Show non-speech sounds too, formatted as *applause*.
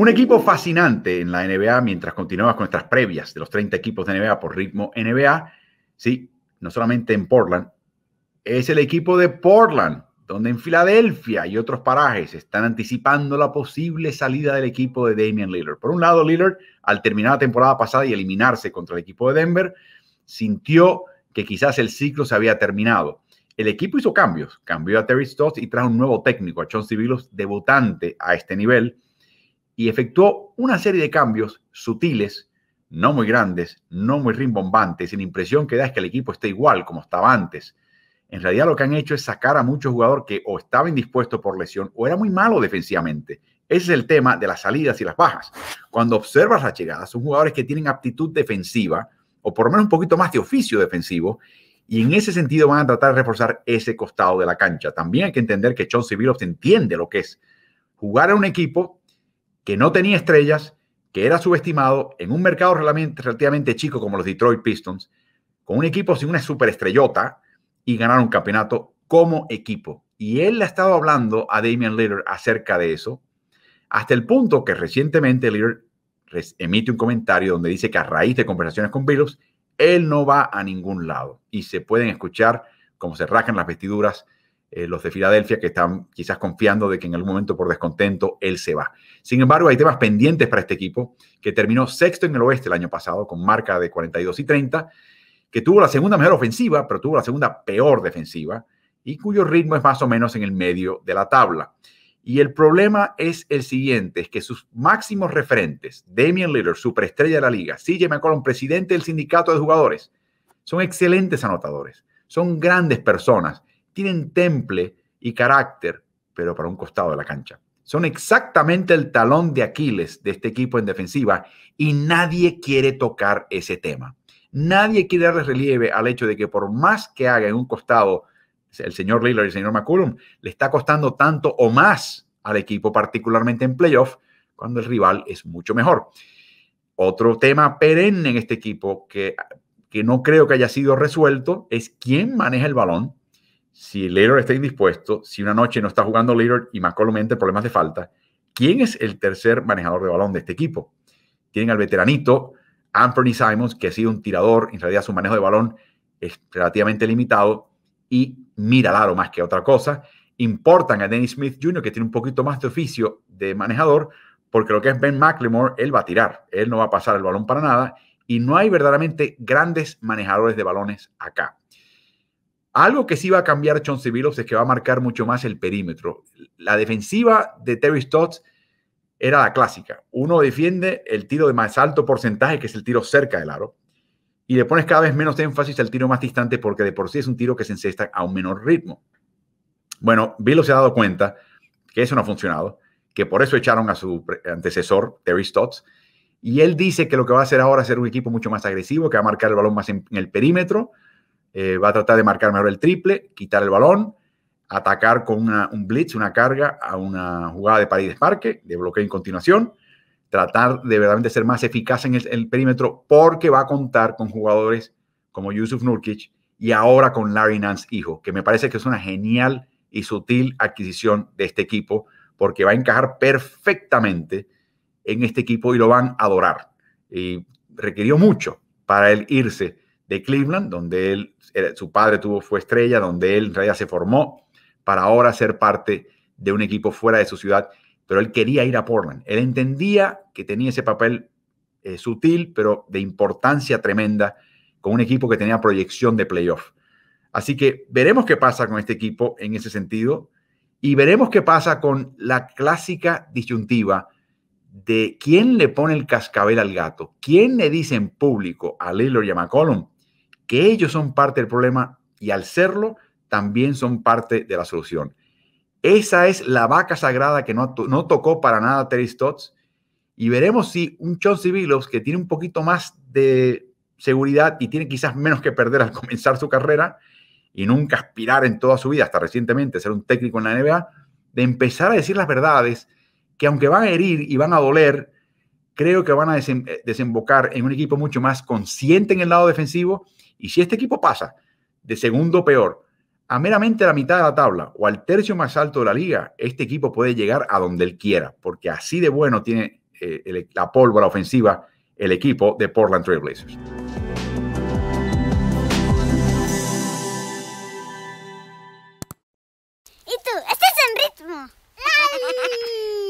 Un equipo fascinante en la NBA mientras continuamos con nuestras previas de los 30 equipos de NBA por ritmo NBA. Sí, no solamente en Portland, es el equipo de Portland, donde en Filadelfia y otros parajes están anticipando la posible salida del equipo de Damian Lillard. Por un lado, Lillard, al terminar la temporada pasada y eliminarse contra el equipo de Denver, sintió que quizás el ciclo se había terminado. El equipo hizo cambios, cambió a Terry Stotts y trajo un nuevo técnico, a John Civilos, debutante a este nivel y efectuó una serie de cambios sutiles, no muy grandes, no muy rimbombantes, y la impresión que da es que el equipo esté igual como estaba antes. En realidad lo que han hecho es sacar a muchos jugadores que o estaba indispuesto por lesión o era muy malo defensivamente. Ese es el tema de las salidas y las bajas. Cuando observas las llegadas, son jugadores que tienen aptitud defensiva o por lo menos un poquito más de oficio defensivo y en ese sentido van a tratar de reforzar ese costado de la cancha. También hay que entender que John se entiende lo que es jugar a un equipo que no tenía estrellas, que era subestimado en un mercado relativamente chico como los Detroit Pistons, con un equipo sin una superestrellota y ganar un campeonato como equipo. Y él le ha estado hablando a Damian Lillard acerca de eso, hasta el punto que recientemente Lillard emite un comentario donde dice que a raíz de conversaciones con Billups, él no va a ningún lado y se pueden escuchar como se rajan las vestiduras eh, los de Filadelfia, que están quizás confiando de que en algún momento por descontento él se va. Sin embargo, hay temas pendientes para este equipo, que terminó sexto en el oeste el año pasado con marca de 42 y 30, que tuvo la segunda mejor ofensiva, pero tuvo la segunda peor defensiva, y cuyo ritmo es más o menos en el medio de la tabla. Y el problema es el siguiente, es que sus máximos referentes, Damian Lillard, superestrella de la liga, CJ McCollum, presidente del sindicato de jugadores, son excelentes anotadores, son grandes personas, tienen temple y carácter, pero para un costado de la cancha. Son exactamente el talón de Aquiles de este equipo en defensiva y nadie quiere tocar ese tema. Nadie quiere darle relieve al hecho de que por más que haga en un costado el señor Lillard y el señor McCullum, le está costando tanto o más al equipo, particularmente en playoff, cuando el rival es mucho mejor. Otro tema perenne en este equipo que, que no creo que haya sido resuelto es quién maneja el balón si Laylor está indispuesto, si una noche no está jugando Laylor y McCollum entra problemas de falta, ¿quién es el tercer manejador de balón de este equipo? Tienen al veteranito Anthony Simons, que ha sido un tirador, en realidad su manejo de balón es relativamente limitado, y mira Laro más que otra cosa. Importan a Danny Smith Jr., que tiene un poquito más de oficio de manejador, porque lo que es Ben McLemore, él va a tirar, él no va a pasar el balón para nada, y no hay verdaderamente grandes manejadores de balones acá. Algo que sí va a cambiar John Billups es que va a marcar mucho más el perímetro. La defensiva de Terry Stotts era la clásica. Uno defiende el tiro de más alto porcentaje, que es el tiro cerca del aro, y le pones cada vez menos énfasis al tiro más distante porque de por sí es un tiro que se encesta a un menor ritmo. Bueno, Billups se ha dado cuenta que eso no ha funcionado, que por eso echaron a su antecesor, Terry Stotts, y él dice que lo que va a hacer ahora es ser un equipo mucho más agresivo, que va a marcar el balón más en el perímetro, eh, va a tratar de marcar mejor el triple, quitar el balón, atacar con un blitz, una carga a una jugada de París de de bloqueo en continuación, tratar de verdaderamente ser más eficaz en el, perímetro porque va a contar con jugadores como Yusuf Nurkic y ahora con Larry Nance hijo, que me parece que es una genial y sutil adquisición de este equipo porque va a encajar perfectamente en este equipo y lo van a adorar. Y requirió mucho para él irse de Cleveland, donde él, su padre tuvo, fue estrella, donde él en realidad se formó para ahora ser parte de un equipo fuera de su ciudad, pero él quería ir a Portland. Él entendía que tenía ese papel eh, sutil, pero de importancia tremenda, con un equipo que tenía proyección de playoff. Así que veremos qué pasa con este equipo en ese sentido y veremos qué pasa con la clásica disyuntiva de quién le pone el cascabel al gato, quién le dice en público a Lillard y a McCollum, que ellos son parte del problema y al serlo, también son parte de la solución. Esa es la vaca sagrada que no, tocó para nada Terry Stotts. Y veremos si un John Billups, que tiene un poquito más de seguridad y tiene quizás menos que perder al *laughs* comenzar su carrera y nunca aspirar en toda su vida, hasta recientemente, ser un técnico en la NBA, de empezar a decir las verdades que aunque van a herir y van a doler, creo que van a eh, desembocar en un equipo mucho más consciente en el lado defensivo. Y si este equipo pasa de segundo peor a meramente la mitad de la tabla o al tercio más alto de la liga, este equipo puede llegar a donde él quiera, porque así de bueno tiene eh, la pólvora ofensiva el equipo de Portland Trailblazers. ¿Y tú? ¿Estás en ritmo? *laughs*